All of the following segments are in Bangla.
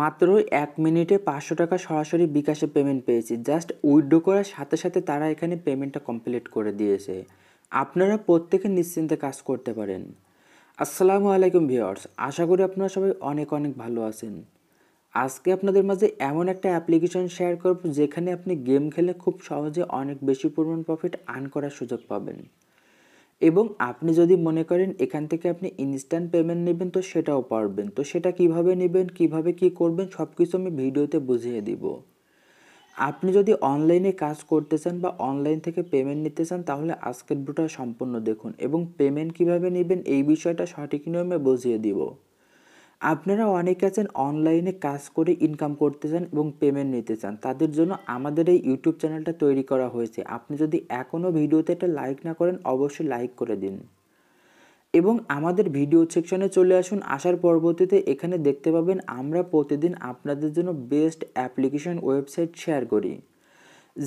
মাত্র এক মিনিটে পাঁচশো টাকা সরাসরি বিকাশে পেমেন্ট পেয়েছি জাস্ট উইড্রো করার সাথে সাথে তারা এখানে পেমেন্টটা কমপ্লিট করে দিয়েছে আপনারা প্রত্যেকে নিশ্চিন্তে কাজ করতে পারেন আসসালামু আলাইকুম ভিওয়ার্স আশা করি আপনারা সবাই অনেক অনেক ভালো আছেন আজকে আপনাদের মাঝে এমন একটা অ্যাপ্লিকেশন শেয়ার করব যেখানে আপনি গেম খেলে খুব সহজে অনেক বেশি পরিমাণ প্রফিট আর্ন করার সুযোগ পাবেন এবং আপনি যদি মনে করেন এখান থেকে আপনি ইনস্ট্যান্ট পেমেন্ট নেবেন তো সেটাও পারবেন তো সেটা কিভাবে নেবেন কিভাবে কি করবেন সব কিছু আমি ভিডিওতে বুঝিয়ে দিব আপনি যদি অনলাইনে কাজ করতে চান বা অনলাইন থেকে পেমেন্ট নিতে চান তাহলে আজকের ভিডিওটা সম্পূর্ণ দেখুন এবং পেমেন্ট কিভাবে নেবেন এই বিষয়টা সঠিক নিয়মে বুঝিয়ে দিব আপনারা অনেকে আছেন অনলাইনে কাজ করে ইনকাম করতে চান এবং পেমেন্ট নিতে চান তাদের জন্য আমাদের এই ইউটিউব চ্যানেলটা তৈরি করা হয়েছে আপনি যদি এখনও ভিডিওতে এটা লাইক না করেন অবশ্যই লাইক করে দিন এবং আমাদের ভিডিও সেকশনে চলে আসুন আসার পরবর্তীতে এখানে দেখতে পাবেন আমরা প্রতিদিন আপনাদের জন্য বেস্ট অ্যাপ্লিকেশন ওয়েবসাইট শেয়ার করি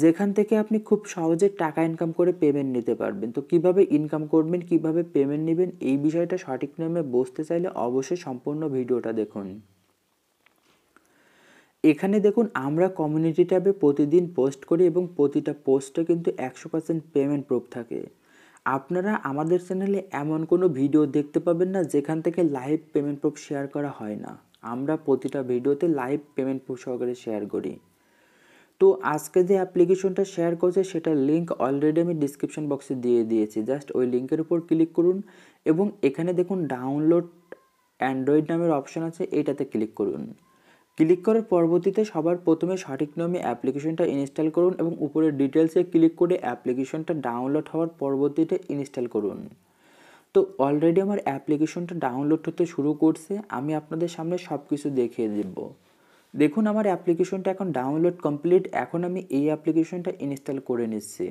যেখান থেকে আপনি খুব সহজে টাকা ইনকাম করে পেমেন্ট নিতে পারবেন তো কিভাবে ইনকাম করবেন কিভাবে পেমেন্ট নেবেন এই বিষয়টা সঠিক নিয়মে বুঝতে চাইলে অবশ্যই সম্পূর্ণ ভিডিওটা দেখুন এখানে দেখুন আমরা কমিউনিটি ট্যাবে প্রতিদিন পোস্ট করি এবং প্রতিটা পোস্টে কিন্তু একশো পার্সেন্ট পেমেন্ট প্রুফ থাকে আপনারা আমাদের চ্যানেলে এমন কোনো ভিডিও দেখতে পাবেন না যেখান থেকে লাইভ পেমেন্ট প্রুফ শেয়ার করা হয় না আমরা প্রতিটা ভিডিওতে লাইভ পেমেন্ট প্রুফ সহকারে শেয়ার করি তো আজকে যে অ্যাপ্লিকেশনটা শেয়ার করছে সেটার লিঙ্ক অলরেডি আমি ডিসক্রিপশন বক্সে দিয়ে দিয়েছি জাস্ট ওই লিঙ্কের উপর ক্লিক করুন এবং এখানে দেখুন ডাউনলোড অ্যান্ড্রয়েড নামের অপশন আছে এটাতে ক্লিক করুন ক্লিক করার পরবর্তীতে সবার প্রথমে সঠিক নামে অ্যাপ্লিকেশনটা ইনস্টল করুন এবং উপরে ডিটেলসে ক্লিক করে অ্যাপ্লিকেশনটা ডাউনলোড হওয়ার পরবর্তীতে ইনস্টল করুন তো অলরেডি আমার অ্যাপ্লিকেশনটা ডাউনলোড হতে শুরু করছে আমি আপনাদের সামনে সব কিছু দেখিয়ে দিব দেখুন আমার অ্যাপ্লিকেশনটা এখন ডাউনলোড কমপ্লিট এখন আমি এই অ্যাপ্লিকেশনটা ইনস্টল করে নিচ্ছি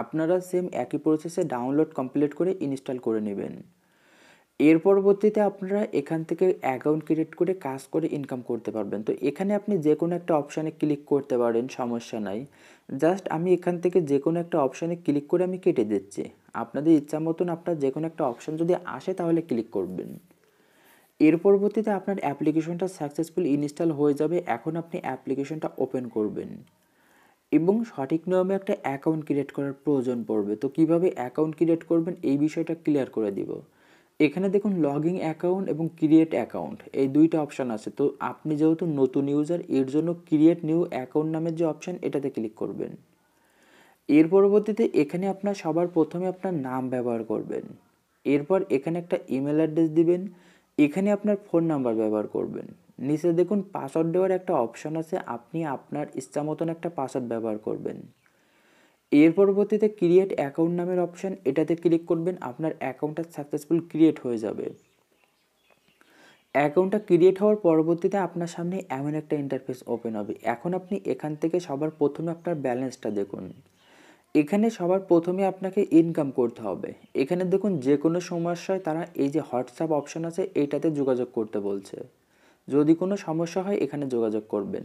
আপনারা সেম একই প্রসেসে ডাউনলোড কমপ্লিট করে ইনস্টল করে নেবেন এর পরবর্তীতে আপনারা এখান থেকে অ্যাকাউন্ট ক্রিয়েট করে কাজ করে ইনকাম করতে পারবেন তো এখানে আপনি যে কোনো একটা অপশানে ক্লিক করতে পারেন সমস্যা নাই জাস্ট আমি এখান থেকে যে কোনো একটা অপশানে ক্লিক করে আমি কেটে দিচ্ছি আপনাদের ইচ্ছা মতন আপনার যে কোনো একটা অপশান যদি আসে তাহলে ক্লিক করবেন এর পরবর্তীতে আপনার অ্যাপ্লিকেশনটা সাকসেসফুল ইনস্টল হয়ে যাবে এখন আপনি অ্যাপ্লিকেশনটা ওপেন করবেন এবং সঠিক নিয়মে একটা অ্যাকাউন্ট ক্রিয়েট করার প্রয়োজন পড়বে তো কিভাবে অ্যাকাউন্ট ক্রিয়েট করবেন এই বিষয়টা ক্লিয়ার করে দিব এখানে দেখুন লগইন অ্যাকাউন্ট এবং ক্রিয়েট অ্যাকাউন্ট এই দুইটা অপশান আছে তো আপনি যেহেতু নতুন ইউজার এর জন্য ক্রিয়েট নিউ অ্যাকাউন্ট নামের যে অপশান এটাতে ক্লিক করবেন এর পরবর্তীতে এখানে আপনার সবার প্রথমে আপনার নাম ব্যবহার করবেন এরপর এখানে একটা ইমেল অ্যাড্রেস দিবেন এখানে আপনার ফোন নাম্বার ব্যবহার করবেন নিচে দেখুন পাসওয়ার্ড দেওয়ার একটা অপশান আছে আপনি আপনার ইচ্ছা মতন একটা পাসওয়ার্ড ব্যবহার করবেন এর পরবর্তীতে ক্রিয়েট অ্যাকাউন্ট নামের অপশান এটাতে ক্লিক করবেন আপনার অ্যাকাউন্টটা সাকসেসফুল ক্রিয়েট হয়ে যাবে অ্যাকাউন্টটা ক্রিয়েট হওয়ার পরবর্তীতে আপনার সামনে এমন একটা ইন্টারফেস ওপেন হবে এখন আপনি এখান থেকে সবার প্রথমে আপনার ব্যালেন্সটা দেখুন এখানে সবার প্রথমে আপনাকে ইনকাম করতে হবে এখানে দেখুন যে কোনো সমস্যায় তারা এই যে হোয়াটসঅ্যাপ অপশান আছে এইটাতে যোগাযোগ করতে বলছে যদি কোনো সমস্যা হয় এখানে যোগাযোগ করবেন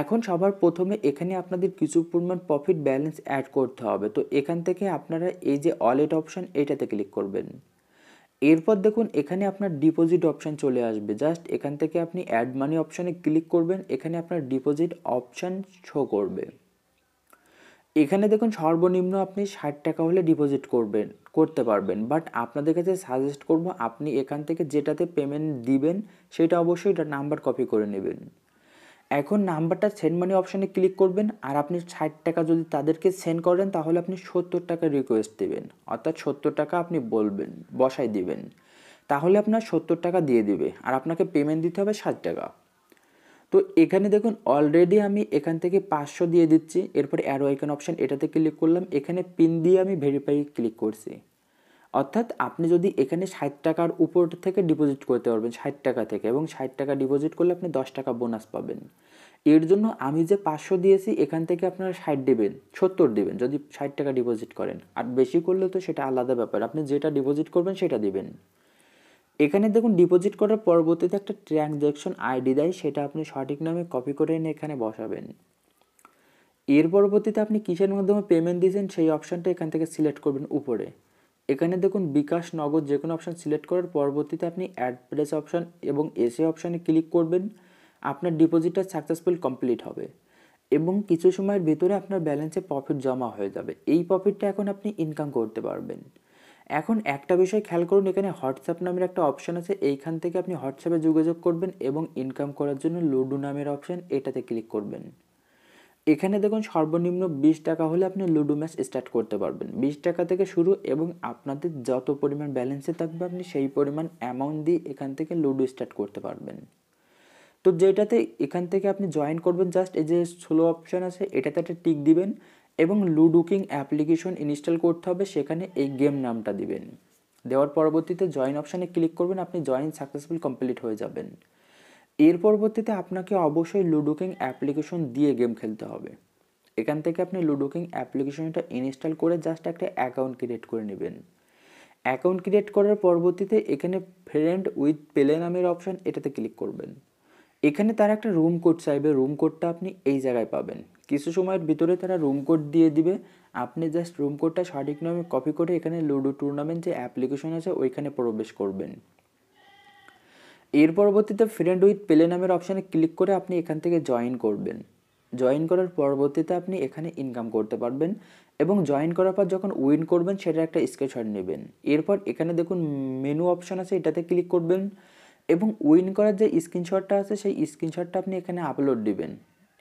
এখন সবার প্রথমে এখানে আপনাদের কিছু পরিমাণ প্রফিট ব্যালেন্স অ্যাড করতে হবে তো এখান থেকে আপনারা এই যে ওয়ালেট অপশান এটাতে ক্লিক করবেন এরপর দেখুন এখানে আপনার ডিপোজিট অপশান চলে আসবে জাস্ট এখান থেকে আপনি অ্যাড মানি অপশানে ক্লিক করবেন এখানে আপনার ডিপোজিট অপশান শো করবে এখানে দেখুন সর্বনিম্ন আপনি ষাট টাকা হলে ডিপোজিট করবেন করতে পারবেন বাট আপনাদের কাছে সাজেস্ট করব আপনি এখান থেকে যেটাতে পেমেন্ট দিবেন সেটা অবশ্যই এটা নাম্বার কপি করে নেবেন এখন নাম্বারটা সেন্ড মানি অপশানে ক্লিক করবেন আর আপনি ষাট টাকা যদি তাদেরকে সেন্ড করেন তাহলে আপনি সত্তর টাকা রিকোয়েস্ট দেবেন অর্থাৎ সত্তর টাকা আপনি বলবেন বসাই দিবেন তাহলে আপনার সত্তর টাকা দিয়ে দেবে আর আপনাকে পেমেন্ট দিতে হবে ষাট টাকা তো এখানে দেখুন অলরেডি আমি এখান থেকে পাঁচশো দিয়ে দিচ্ছি এরপরে অ্যারো আইকন অপশান এটাতে ক্লিক করলাম এখানে পিন দিয়ে আমি ভেরিফাই ক্লিক করছি অর্থাৎ আপনি যদি এখানে ষাট টাকার উপর থেকে ডিপোজিট করতে পারবেন ষাট টাকা থেকে এবং ষাট টাকা ডিপোজিট করলে আপনি দশ টাকা বোনাস পাবেন এর জন্য আমি যে পাঁচশো দিয়েছি এখান থেকে আপনারা ষাট দেবেন সত্তর দেবেন যদি ষাট টাকা ডিপোজিট করেন আর বেশি করলে তো সেটা আলাদা ব্যাপার আপনি যেটা ডিপোজিট করবেন সেটা দেবেন এখানে দেখুন ডিপোজিট করার পরবর্তীতে একটা ট্রানজ্যাকশন আইডি দেয় সেটা আপনি সঠিক নামে কপি করে এনে এখানে বসাবেন এর পরবর্তীতে আপনি কিসের মাধ্যমে পেমেন্ট দিয়েছেন সেই অপশানটা এখান থেকে সিলেক্ট করবেন উপরে এখানে দেখুন বিকাশ নগদ যে কোনো অপশান সিলেক্ট করার পরবর্তীতে আপনি অ্যাড্রেস অপশান এবং এসে অপশানে ক্লিক করবেন আপনার ডিপোজিটটা সাকসেসফুল কমপ্লিট হবে এবং কিছু সময়ের ভিতরে আপনার ব্যালেন্সে প্রফিট জমা হয়ে যাবে এই প্রফিটটা এখন আপনি ইনকাম করতে পারবেন এখন একটা বিষয় খেয়াল করুন এখানে হোয়াটসঅ্যাপ নামের একটা অপশান আছে এইখান থেকে আপনি হোয়াটসঅ্যাপে যোগাযোগ করবেন এবং ইনকাম করার জন্য লুডু নামের অপশান এটাতে ক্লিক করবেন এখানে দেখুন সর্বনিম্ন বিশ টাকা হলে আপনি লুডো ম্যাচ স্টার্ট করতে পারবেন বিশ টাকা থেকে শুরু এবং আপনাদের যত পরিমাণ ব্যালেন্সে থাকবে আপনি সেই পরিমাণ অ্যামাউন্ট দিয়ে এখান থেকে লুডো স্টার্ট করতে পারবেন তো যেটাতে এখান থেকে আপনি জয়েন করবেন জাস্ট এই যে স্লো অপশান আছে এটাতে একটা টিক দিবেন এবং লুডু কিং অ্যাপ্লিকেশন ইনস্টল করতে হবে সেখানে এই গেম নামটা দিবেন দেওয়ার পরবর্তীতে জয়েন অপশানে ক্লিক করবেন আপনি জয়েন সাকসেসফুল কমপ্লিট হয়ে যাবেন এর পরবর্তীতে আপনাকে অবশ্যই লুডু কিং অ্যাপ্লিকেশন দিয়ে গেম খেলতে হবে এখান থেকে আপনি লুডু কিং অ্যাপ্লিকেশনটা ইনস্টল করে জাস্ট একটা অ্যাকাউন্ট ক্রিয়েট করে নেবেন অ্যাকাউন্ট ক্রিয়েট করার পরবর্তীতে এখানে ফ্রেন্ড উইথ প্লে নামের অপশান এটাতে ক্লিক করবেন এখানে তারা একটা রুম কোড চাইবে রুম কোডটা আপনি এই জায়গায় পাবেন কিছু সময়ের ভিতরে তারা রুম কোড দিয়ে দিবে আপনি জাস্ট রুম কোডটা সঠিক নামে কপি করে এখানে লুডো টুর্নামেন্ট যে অ্যাপ্লিকেশন আছে ওইখানে প্রবেশ করবেন এর পরবর্তীতে ফ্রেন্ড উইথ প্লে নামের অপশানে ক্লিক করে আপনি এখান থেকে জয়েন করবেন জয়েন করার পরবর্তীতে আপনি এখানে ইনকাম করতে পারবেন এবং জয়েন করার পর যখন উইন করবেন সেটা একটা স্ক্রিনশট নেবেন এরপর এখানে দেখুন মেনু অপশান আছে এটাতে ক্লিক করবেন এবং উইন করার যে স্ক্রিনশটটা আছে সেই স্ক্রিনশটটা আপনি এখানে আপলোড দিবেন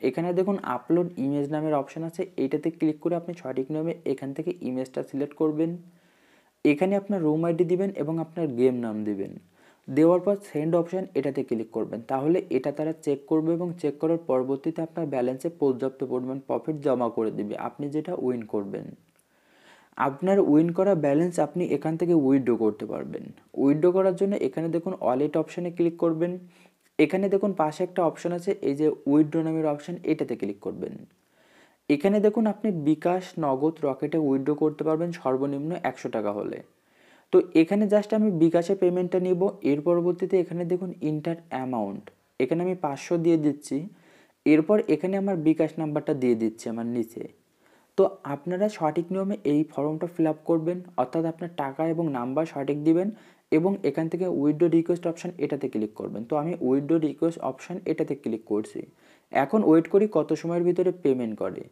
এখানে দেখুন আপলোড ইমেজ নামের অপশান আছে এইটাতে ক্লিক করে আপনি সঠিক নামে এখান থেকে ইমেজটা সিলেক্ট করবেন এখানে আপনার রুম আইডি দিবেন এবং আপনার গেম নাম দিবেন দেওয়ার পর সেন্ড অপশান এটাতে ক্লিক করবেন তাহলে এটা তারা চেক করবে এবং চেক করার পরবর্তীতে আপনার ব্যালেন্সে পর্যাপ্ত পরিমাণ প্রফিট জমা করে দিবে আপনি যেটা উইন করবেন আপনার উইন করা ব্যালেন্স আপনি এখান থেকে উইথড্র করতে পারবেন উইথড্র করার জন্য এখানে দেখুন ওয়ালেট অপশানে ক্লিক করবেন এখানে দেখুন পাশে একটা অপশান আছে এই যে উইড্রো নামের অপশান এটাতে ক্লিক করবেন এখানে দেখুন আপনি বিকাশ নগদ রকেটে উইড্রো করতে পারবেন সর্বনিম্ন একশো টাকা হলে তো এখানে জাস্ট আমি বিকাশে পেমেন্টটা নিব এর পরবর্তীতে এখানে দেখুন ইন্টার অ্যামাউন্ট এখানে আমি পাঁচশো দিয়ে দিচ্ছি এরপর এখানে আমার বিকাশ নাম্বারটা দিয়ে দিচ্ছি আমার নিচে তো আপনারা সঠিক নিয়মে এই ফর্মটা ফিল আপ করবেন অর্থাৎ আপনার টাকা এবং নাম্বার সঠিক দিবেন এবং এখান থেকে উইডো রিকোয়েস্ট অপশান এটাতে ক্লিক করবেন তো আমি উইডো রিকোয়েস্ট অপশান এটাতে ক্লিক করছি এখন ওয়েট করি কত সময়ের ভিতরে পেমেন্ট করে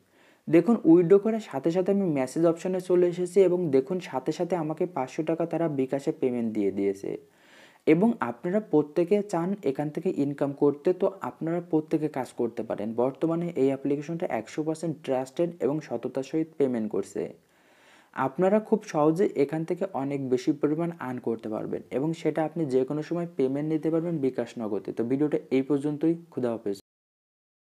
দেখুন উইড্রো করার সাথে সাথে আমি মেসেজ অপশানে চলে এসেছি এবং দেখুন সাথে সাথে আমাকে পাঁচশো টাকা তারা বিকাশে পেমেন্ট দিয়ে দিয়েছে এবং আপনারা প্রত্যেকে চান এখান থেকে ইনকাম করতে তো আপনারা প্রত্যেকে কাজ করতে পারেন বর্তমানে এই অ্যাপ্লিকেশনটা একশো পার্সেন্ট ট্রাস্টেড এবং সততার সহিত পেমেন্ট করছে আপনারা খুব সহজে এখান থেকে অনেক বেশি পরিমাণ আর্ন করতে পারবেন এবং সেটা আপনি যে কোনো সময় পেমেন্ট নিতে পারবেন বিকাশ নগদে তো ভিডিওটা এই পর্যন্তই ক্ষুধা হাফেজ